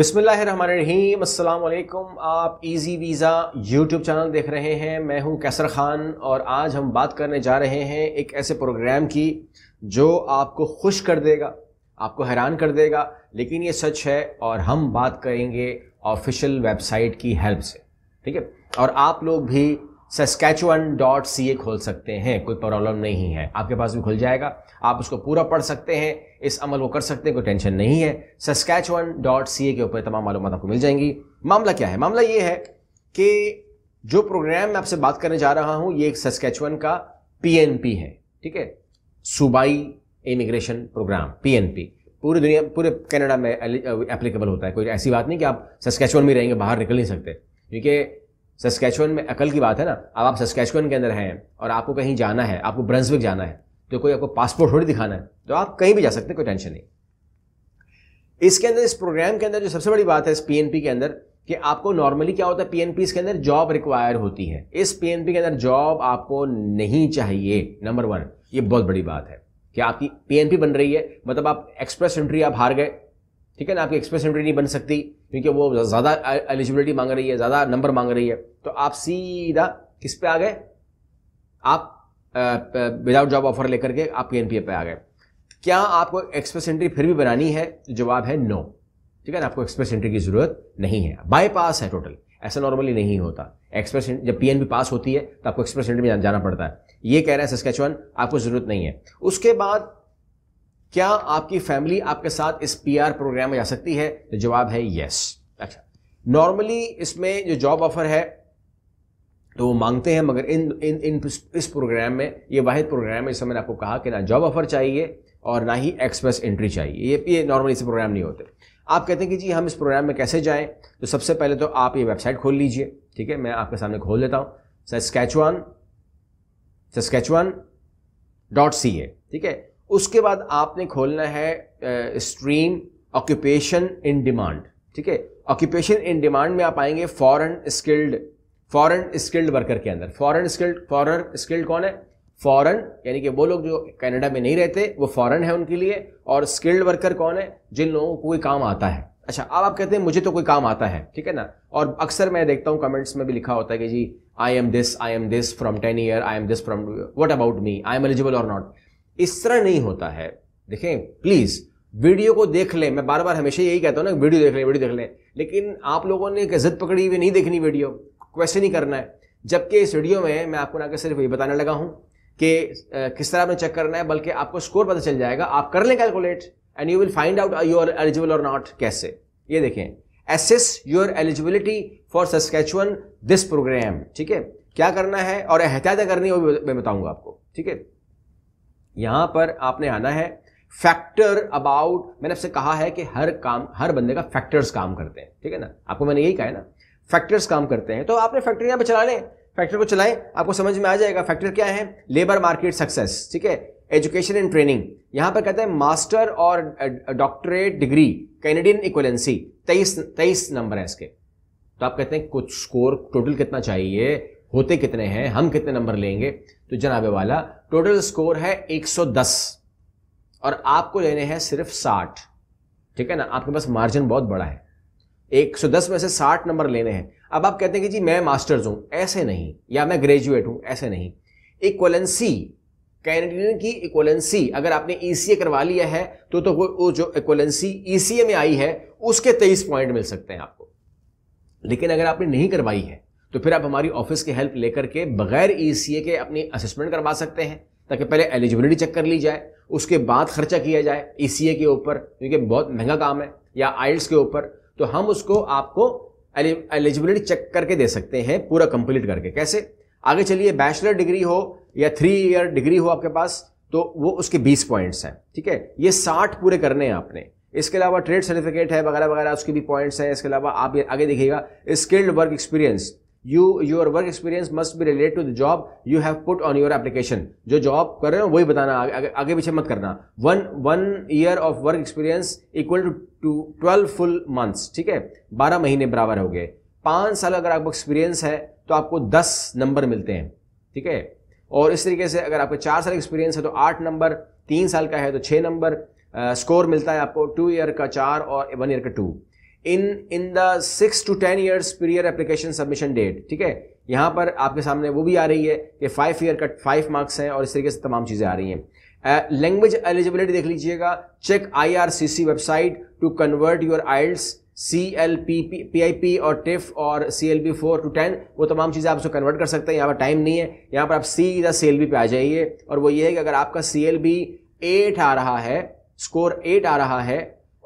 अस्सलाम अल्लाम आप इजी वीज़ा यूट्यूब चैनल देख रहे हैं मैं हूं कैसर ख़ान और आज हम बात करने जा रहे हैं एक ऐसे प्रोग्राम की जो आपको खुश कर देगा आपको हैरान कर देगा लेकिन ये सच है और हम बात करेंगे ऑफिशियल वेबसाइट की हेल्प से ठीक है और आप लोग भी सस्कैचुअन डॉट सी ए खोल सकते हैं कोई प्रॉब्लम नहीं है आपके पास भी खुल जाएगा आप उसको पूरा पढ़ सकते हैं इस अमल को कर सकते हैं कोई टेंशन नहीं है सस्कैचुअन डॉट सी ए के ऊपर तमाम मालूम आपको मिल जाएंगी मामला क्या है मामला ये है कि जो प्रोग्राम मैं आपसे बात करने जा रहा हूँ ये एक सस्कैचुअन का पी एन पी है ठीक है सूबाई immigration program P N P पूरी दुनिया पूरे कनाडा में एप्लीकेबल होता है कोई ऐसी बात नहीं कि आप सस्कैचुअन में रहेंगे बाहर निकल नहीं सकते क्योंकि सस्कैचुअन में अकल की बात है ना अब आप सस्कैचुअन के अंदर हैं और आपको कहीं जाना है आपको ब्रंसविक जाना है तो कोई आपको पासपोर्ट थोड़ी दिखाना है तो आप कहीं भी जा सकते हैं कोई टेंशन नहीं इसके अंदर इस प्रोग्राम के अंदर जो सबसे बड़ी बात है इस पीएनपी के अंदर कि आपको नॉर्मली क्या होता है पीएनपी के अंदर जॉब रिक्वायर होती है इस पीएनपी के अंदर जॉब आपको नहीं चाहिए नंबर वन ये बहुत बड़ी बात है कि आपकी पीएनपी बन रही है मतलब आप एक्सप्रेस एंट्री आप हार गए ठीक है ना आपकी एक्सप्रेस एंट्री नहीं बन सकती क्योंकि वो ज़्यादा एलिजिबिलिटी मांग रही है ज़्यादा नंबर मांग रही है तो आप सीधा किस पे आ गए आप विदाउट जॉब ऑफर लेकर के आपके एन पे आ गए क्या आपको एक्सप्रेस एंट्री फिर भी बनानी है जवाब है नो ठीक है ना आपको एक्सप्रेस एंट्री की ज़रूरत नहीं है बाईपास है टोटल ऐसा नॉर्मली नहीं होता एक्सप्रेस जब पीएनबी पास होती है तो आपको एक्सप्रेस एंट्री में जाना पड़ता है ये कह रहा है सस्केचवन आपको ज़रूरत नहीं है उसके बाद क्या आपकी फैमिली आपके साथ इस पीआर प्रोग्राम में जा सकती है तो जवाब है यस अच्छा नॉर्मली इसमें जो जॉब ऑफर है तो वो मांगते हैं मगर इन इन इन इस प्रोग्राम में ये वाहिद प्रोग्राम है इस मैंने आपको कहा कि ना जॉब ऑफर चाहिए और ना ही एक्सप्रेस एंट्री चाहिए ये ये नॉर्मली ऐसे प्रोग्राम नहीं होते आप कहते हैं कि जी हम इस प्रोग्राम में कैसे जाएं तो सबसे पहले तो आप ये वेबसाइट खोल लीजिए ठीक है मैं आपके सामने खोल देता हूँ sketch one dot C A ठीक है उसके बाद आपने खोलना है स्ट्रीम ऑक्यूपेशन इन डिमांड ठीक है ऑक्यूपेशन इन डिमांड में आप आएंगे foreign skilled foreign skilled worker के अंदर फॉरेन स्किल्ड फॉरेन स्किल्ड कौन है फॉरेन यानी कि वो लोग जो कनाडा में नहीं रहते वो फॉरेन है उनके लिए और स्किल्ड वर्कर कौन है जिन लोगों को कोई काम आता है अच्छा अब आप कहते हैं मुझे तो कोई काम आता है ठीक है ना और अक्सर मैं देखता हूँ कमेंट्स में भी लिखा होता है कि जी I am this I am this from ten year I am this from what about me I am eligible और नॉट इस तरह नहीं होता है देखें प्लीज़ वीडियो को देख लें मैं बार बार हमेशा यही कहता हूं ना वीडियो देख लें वीडियो देख लें लेकिन आप लोगों ने गजत पकड़ी हुई नहीं देखनी वीडियो क्वेश्चन ही करना है जबकि इस वीडियो में मैं आपको ना कि सिर्फ ये बताने लगा हूं कि किस तरह आपने चेक करना है बल्कि आपको स्कोर पता चल जाएगा आप कर लें calculate and you will find out your eligible और नॉट कैसे ये देखें assess your eligibility for Saskatchewan this program ठीक है क्या करना है और एहतियात करनी है वो मैं बताऊंगा आपको ठीक है यहां पर आपने आना है फैक्टर अबाउट मैंने आपसे कहा है कि हर काम हर बंदे का फैक्टर्स काम करते हैं ठीक है ना आपको मैंने यही कहा है ना फैक्टर्स काम करते हैं तो आपने फैक्ट्री यहां पर चला लें फैक्टर को चलाएं आपको समझ में आ जाएगा फैक्टर क्या है लेबर मार्केट सक्सेस ठीक है एजुकेशन एंड ट्रेनिंग यहां पर कहते हैं मास्टर और डॉक्टरेट डिग्री कैनेडियन इक्वलेंसी तेईस तेईस नंबर है इसके तो आप कहते हैं कुछ स्कोर टोटल कितना चाहिए होते कितने हैं हम कितने नंबर लेंगे तो जनाबे वाला टोटल स्कोर है 110 और आपको लेने हैं सिर्फ 60 ठीक है ना आपके पास मार्जिन बहुत बड़ा है 110 में से 60 नंबर लेने हैं अब आप कहते हैं कि जी मैं मास्टर्स हूं ऐसे नहीं या मैं ग्रेजुएट हूं ऐसे नहीं इक्वलेंसी कैनेडियन की इक्वलेंसी अगर आपने ई e करवा लिया है तो तो वो जो इक्वलेंसी ई e में आई है उसके तेईस पॉइंट मिल सकते हैं आपको लेकिन अगर आपने नहीं करवाई है तो फिर आप हमारी ऑफिस की हेल्प लेकर के बगैर ई e के अपनी असेसमेंट करवा सकते हैं ताकि पहले एलिजिबिलिटी चेक कर ली जाए उसके बाद खर्चा किया जाए ई e के ऊपर क्योंकि बहुत महंगा काम है या आइल्स के ऊपर तो हम उसको आपको एलिजिबिलिटी चेक करके दे सकते हैं पूरा कंप्लीट करके कैसे आगे चलिए बैचलर डिग्री हो या थ्री ईयर डिग्री हो आपके पास तो वो उसके बीस पॉइंट्स हैं ठीक है ये साठ पूरे करने हैं आपने इसके अलावा ट्रेड सर्टिफिकेट है वगैरह वगैरह उसके भी पॉइंट्स हैं इसके अलावा आप आगे देखिएगा skilled work experience you your work experience must be related to the job you have put on your application जो जॉब कर रहे हो वही बताना आगे, आगे पीछे मत करना one one year of work experience equal to twelve full months ठीक है बारह महीने बराबर हो गए पाँच साल अगर आपको एक्सपीरियंस है तो आपको दस नंबर मिलते हैं ठीक है और इस तरीके से अगर आपको चार साल एक्सपीरियंस है तो आठ नंबर तीन साल का है तो छः नंबर स्कोर मिलता है आपको टू ईयर का चार और वन ईयर का two in in the six to ten years period application submission date ठीक है यहाँ पर आपके सामने वो भी आ रही है कि five year cut five marks हैं और इस तरीके से तमाम चीज़ें आ रही हैं लैंग्वेज एलिजिबिलिटी देख लीजिएगा check C website to convert your IELTS C L P P I P और टिफ और C L P four to ten वो तमाम चीज़ें आप उसको कन्वर्ट कर सकते हैं यहाँ पर टाइम नहीं है यहाँ पर आप सीधा सी एल बी पे आ जाइए और वो ये है कि अगर आपका सी एल बी एट आ रहा है स्कोर एट आ रहा है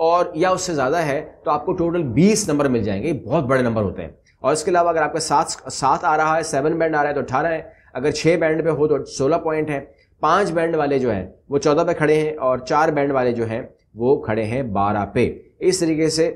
और या उससे ज़्यादा है तो आपको टोटल 20 नंबर मिल जाएंगे बहुत बड़े नंबर होते हैं और इसके अलावा अगर आपका सात सात आ रहा है सेवन बैंड आ रहा है तो अठारह है अगर छः बैंड पे हो तो सोलह पॉइंट है पांच बैंड वाले जो हैं वो चौदह पे खड़े हैं और चार बैंड वाले जो हैं वो खड़े हैं बारह पे इस तरीके से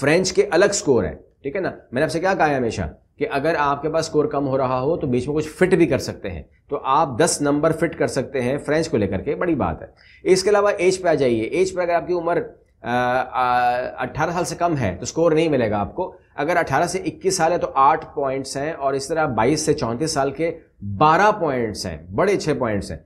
फ्रेंच के अलग स्कोर है ठीक है ना मैंने आपसे क्या कहा है हमेशा कि अगर आपके पास स्कोर कम हो रहा हो तो बीच में कुछ फिट भी कर सकते हैं तो आप 10 नंबर फिट कर सकते हैं फ्रेंच को लेकर के बड़ी बात है इसके अलावा एज पे आ जाइए एज पे अगर आपकी उम्र 18 साल से कम है तो स्कोर नहीं मिलेगा आपको अगर 18 से 21 साल है तो 8 पॉइंट्स हैं और इस तरह 22 से चौंतीस साल के 12 पॉइंट्स हैं बड़े अच्छे पॉइंट्स हैं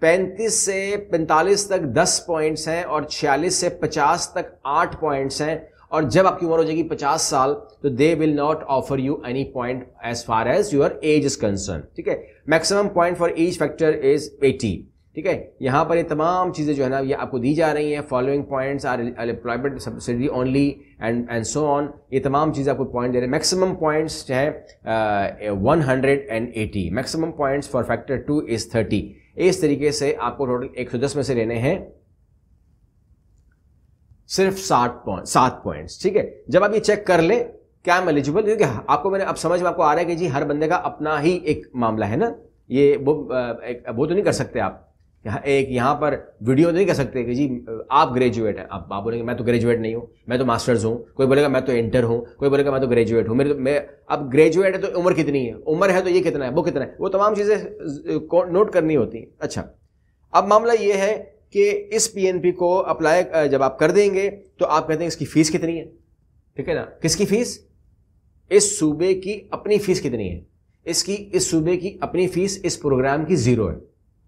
पैंतीस से पैंतालीस तक दस पॉइंट्स हैं और छियालीस से पचास तक आठ पॉइंट्स हैं और जब आपकी उम्र हो जाएगी पचास साल तो they will not offer you any point as far as your age is concern ठीक है maximum point for age factor is eighty ठीक है यहां पर ये तमाम चीज़ें जो है ना ये आपको दी जा रही हैं following points are employment subsidy only and and so on ये तमाम चीज़ें आपको पॉइंट दे रहे हैं मैक्सिमम पॉइंट्स है one hundred and eighty maximum points for factor two is thirty इस तरीके से आपको टोटल एक में से लेने हैं सिर्फ सात पॉइंट सात पॉइंट्स ठीक है जब आप ये चेक कर ले क्या एम एलिजिबल क्योंकि हाँ, आपको मैंने अब समझ में आपको आ रहा है कि जी हर बंदे का अपना ही एक मामला है ना ये वो एक, वो तो नहीं कर सकते आप यहाँ एक यहाँ पर वीडियो तो नहीं कर सकते कि जी आप ग्रेजुएट हैं आप आप बोलेंगे मैं तो ग्रेजुएट नहीं हूँ मैं तो मास्टर्स हूँ कोई बोलेगा मैं तो इंटर हूँ कोई बोलेगा मैं तो ग्रेजुएट हूँ मेरे तो मैं अब ग्रेजुएट है तो उम्र कितनी है उम्र है तो ये कितना है वो कितना है वो तमाम चीज़ें नोट करनी होती हैं अच्छा अब मामला ये है कि इस पीएनपी को अप्लाई जब आप कर देंगे तो आप कहते हैं इसकी फ़ीस कितनी है ठीक है ना किसकी फ़ीस इस सूबे की अपनी फ़ीस कितनी है इसकी इस सूबे की अपनी फ़ीस इस प्रोग्राम की ज़ीरो है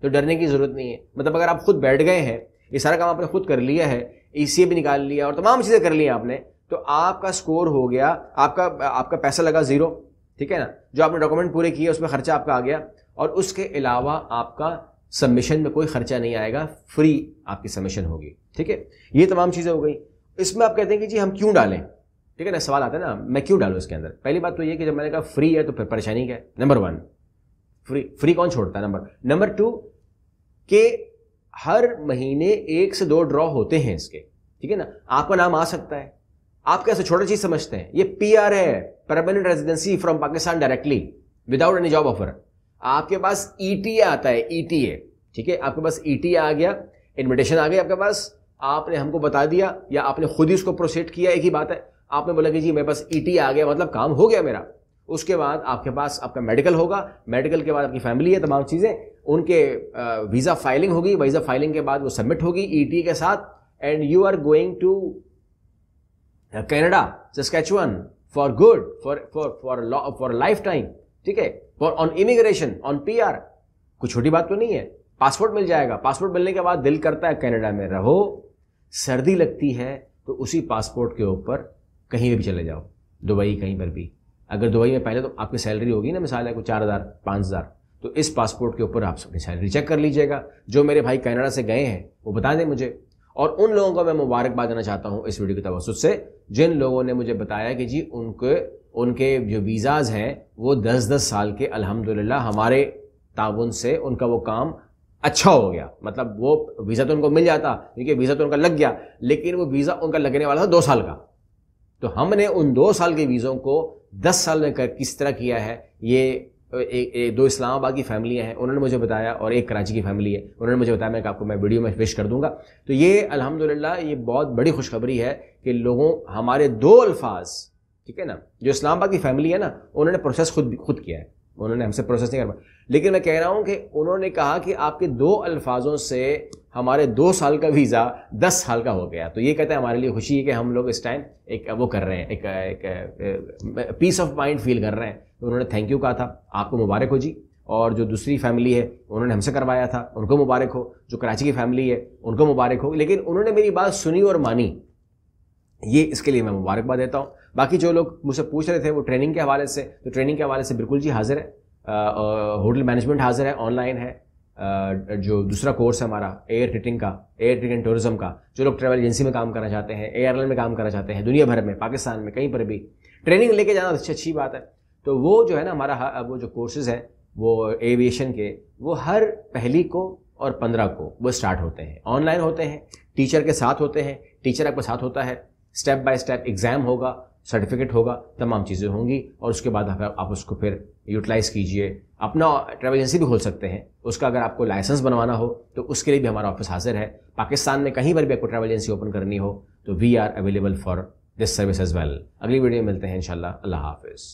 तो डरने की ज़रूरत नहीं है मतलब अगर आप खुद बैठ गए हैं ये सारा काम आपने खुद कर लिया है ई e भी निकाल लिया और तमाम चीज़ें कर लिया आपने तो आपका स्कोर हो गया आपका आपका पैसा लगा ज़ीरो ठीक है ना जो आपने डॉक्यूमेंट पूरे किए उसमें खर्चा आपका आ गया और उसके अलावा आपका सबमिशन में कोई खर्चा नहीं आएगा फ्री आपकी सबमिशन होगी ठीक है ये तमाम चीज़ें हो गई इसमें आप कहते हैं कि जी हम क्यों डालें ठीक है ना सवाल आता है ना मैं क्यों डालूँ इसके अंदर पहली बात तो ये कि जब मैंने कहा फ्री है तो फिर परेशानी क्या है नंबर वन फ्री फ्री कौन छोड़ता है नंबर नंबर टू के हर महीने एक से दो ड्रॉ होते हैं इसके ठीक है ना आपका नाम आ सकता है आप कैसे छोटा चीज समझते हैं ये पीआर है permanent residency from Pakistan directly without any job offer आपके पास ई e आता है ई e ठीक है आपके पास ई e आ गया इन्विटेशन आ गया आपके पास आपने हमको बता दिया या आपने खुद ही उसको प्रोसेट किया एक ही बात है आपने बोला कि जी मेरे पास ई आ गया मतलब काम हो गया मेरा उसके बाद आपके पास आपका मेडिकल होगा मेडिकल के बाद आपकी फैमिली है तमाम चीज़ें उनके वीज़ा फाइलिंग होगी वीज़ा फाइलिंग के बाद वो सबमिट होगी ई के साथ and you are going to Canada Saskatchewan for good for for for for life time ठीक है ऑन इमिग्रेशन ऑन आर कोई छोटी बात तो नहीं है पासपोर्ट मिल जाएगा पासपोर्ट मिलने के बाद दिल करता है कनाडा में रहो सर्दी लगती है तो उसी पासपोर्ट के ऊपर कहीं भी चले जाओ दुबई कहीं पर भी अगर दुबई में पहले तो आपकी सैलरी होगी ना मिसाल है कोई चार हज़ार पाँच हज़ार तो इस पासपोर्ट के ऊपर आप अपनी सैलरी चेक कर लीजिएगा जो मेरे भाई कनाडा से गए हैं वो बता दें मुझे और उन लोगों को मैं मुबारकबाद देना चाहता हूँ इस वीडियो के तवसत से जिन लोगों ने मुझे बताया कि जी उनके उनके जो वीज़ाज़ हैं वो दस दस साल के अल्हम्दुलिल्लाह हमारे ताउन से उनका वो काम अच्छा हो गया मतलब वो वीज़ा तो उनको मिल जाता क्योंकि वीज़ा तो उनका लग गया लेकिन वो वीज़ा उनका लगने वाला था दो साल का तो हमने उन दो साल के वीज़ों को दस साल में कर किस तरह किया है ये एक, ए, दो इस्लामाबाद की फैमिलियाँ हैं उन्होंने मुझे बताया और एक कराची की फैमिली है उन्होंने मुझे बताया मैं आपको मैं वीडियो में पेश कर दूंगा तो ये अल्हम्दुलिल्लाह ये बहुत बड़ी खुशखबरी है कि लोगों हमारे दो अल्फाज ठीक है ना जो इस्लामाबाद की फैमिली है ना उन्होंने प्रोसेस खुद खुद किया है उन्होंने हमसे प्रोसेस नहीं करवा लेकिन मैं कह रहा हूँ कि उन्होंने कहा कि आपके दो अल्फाजों से हमारे दो साल का वीज़ा दस साल का हो गया तो ये कहते हैं हमारे लिए खुशी है कि हम लोग इस टाइम एक वो कर रहे हैं एक, एक, एक पीस ऑफ माइंड फील कर रहे हैं तो उन्होंने थैंक यू कहा था आपको मुबारक हो जी और जो दूसरी फैमिली है उन्होंने हमसे करवाया था उनको मुबारक हो जो कराची की फैमिली है उनको मुबारक हो लेकिन उन्होंने मेरी बात सुनी और मानी ये इसके लिए मैं मुबारकबाद देता हूँ बाकी जो लोग मुझसे पूछ रहे थे वो ट्रेनिंग के हवाले से तो ट्रेनिंग के हवाले से बिल्कुल जी हाजिर है होटल मैनेजमेंट हाजिर है ऑनलाइन है जो दूसरा कोर्स है हमारा एयर ट्रिटिंग का एयर टिकट एंड टूरिज्म का जो लोग ट्रैवल एजेंसी में काम करना चाहते हैं एयरलाइन में काम करना चाहते हैं दुनिया भर में पाकिस्तान में कहीं पर भी ट्रेनिंग लेके जाना अच्छी तो अच्छी बात है तो वो जो है ना हमारा वो जो कोर्सेज हैं वो एविएशन के वो हर पहली को और पंद्रह को वो स्टार्ट होते हैं ऑनलाइन होते हैं टीचर के साथ होते हैं टीचर आपके साथ होता है स्टेप बाय स्टेप एग्ज़ाम होगा सर्टिफिकेट होगा तमाम चीज़ें होंगी और उसके बाद आप, आप उसको फिर यूटिलाइज़ कीजिए अपना ट्रैवल एजेंसी भी खोल सकते हैं उसका अगर आपको लाइसेंस बनवाना हो तो उसके लिए भी हमारा ऑफिस हाजिर है पाकिस्तान में कहीं पर भी आपको ट्रैवल एजेंसी ओपन करनी हो तो we are available for this service as well अगली वीडियो में मिलते हैं इन अल्लाह हाफिज़